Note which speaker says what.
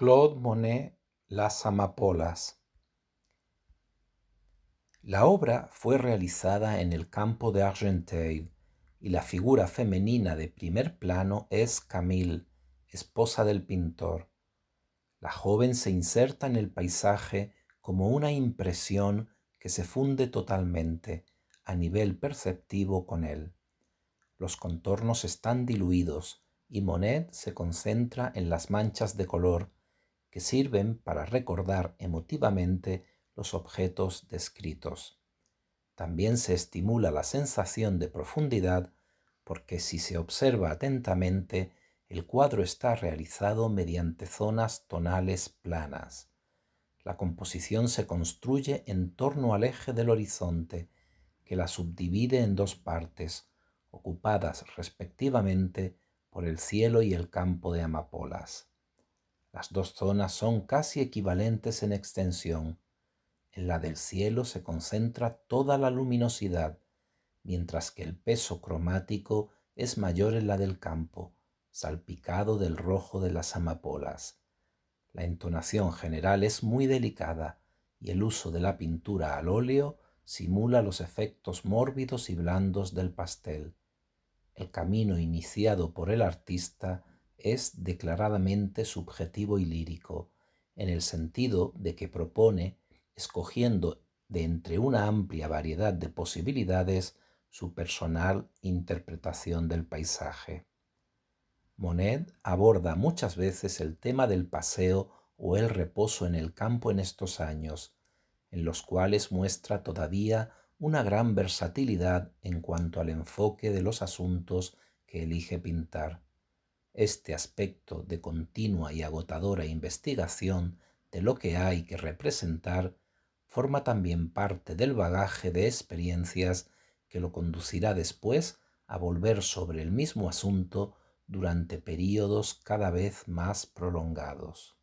Speaker 1: Claude Monet Las Amapolas. La obra fue realizada en el campo de Argenteuil y la figura femenina de primer plano es Camille, esposa del pintor. La joven se inserta en el paisaje como una impresión que se funde totalmente a nivel perceptivo con él. Los contornos están diluidos y Monet se concentra en las manchas de color que sirven para recordar emotivamente los objetos descritos. También se estimula la sensación de profundidad porque si se observa atentamente, el cuadro está realizado mediante zonas tonales planas. La composición se construye en torno al eje del horizonte, que la subdivide en dos partes, ocupadas respectivamente por el cielo y el campo de amapolas. Las dos zonas son casi equivalentes en extensión. En la del cielo se concentra toda la luminosidad, mientras que el peso cromático es mayor en la del campo, salpicado del rojo de las amapolas. La entonación general es muy delicada y el uso de la pintura al óleo simula los efectos mórbidos y blandos del pastel. El camino iniciado por el artista es declaradamente subjetivo y lírico, en el sentido de que propone, escogiendo de entre una amplia variedad de posibilidades, su personal interpretación del paisaje. Monet aborda muchas veces el tema del paseo o el reposo en el campo en estos años, en los cuales muestra todavía una gran versatilidad en cuanto al enfoque de los asuntos que elige pintar este aspecto de continua y agotadora investigación de lo que hay que representar forma también parte del bagaje de experiencias que lo conducirá después a volver sobre el mismo asunto durante períodos cada vez más prolongados.